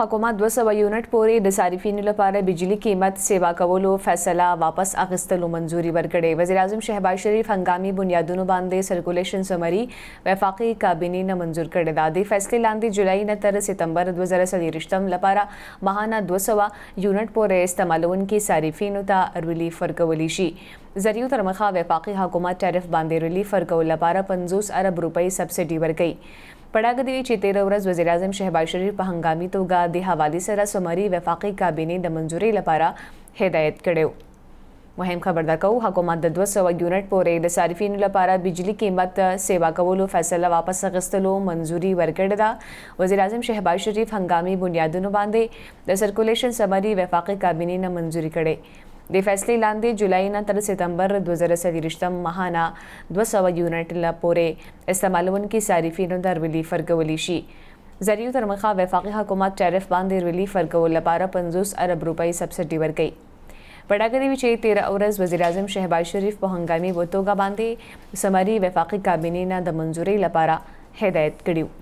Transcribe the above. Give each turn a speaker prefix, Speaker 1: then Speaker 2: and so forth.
Speaker 1: حکومت 200 یونټ پورې د صارفینو لپاره بجلی قیمت سیوا کولو فیصله واپس اخیستلو منځوري ورکړې وزیر اعظم شهباز شریف هنګامي بنیادونو باندې سرکولیشن سمري وفاقي کابینه نه منځور کړې ده د فیصله لاندې جولای نه تر سپتمبر 2023 لپاره ماهانه 200 یونټ پورې استعمالونکو صارفینو ته ریلیف ورکول شي زریو تر مخه وفاقي حکومت ټریف باندې ریلیف ورکول لپاره 50 ارب روپۍ سبسډي ورکړي પડઆગત એવી છે તેર વરસ વઝીરાઝમ શહેબાઝ શરીફ હંગામી તોગા દે હવાલે સર સોમરી વફાકી કાબિનેને મંજૂરી લપારા હિદાયત કર્યો મુહિમ ખબરદાર કહું હકુમત દસ સવા યુનિટ પોરે દ સાર્ફીન લપારા બિજલી કિંમત સેવા કબૂલો ફેસલા વાપસ અગસ્તલો મંજૂરી વર્ગડદા વઝીરાઝમ શહેબાઝ શરીફ હંગામી બુનિયાદનો બાંધે દ સર્ક્યુલેશન સમરી વફાકી કાબિનેને મંજૂરી કરે د فیصله لاندې جولای نه تر سپتمبر 2023 ماهانه 200 یونټ لا پورې استعمالونکو صارفینو در ریلیف ورکولی شي زریو تر مخه وفاقي حکومت ټریف باندې ریلیف ورکول لپاره 50 ارب روپۍ سبسډي ورکړي په ډاګه دی چې 13 اورز وزیر اعظم شهباز شریف په هنګامي وټوګه باندې سماري وفاقي کابینه نه د منځوري لپاره هدایت کړیو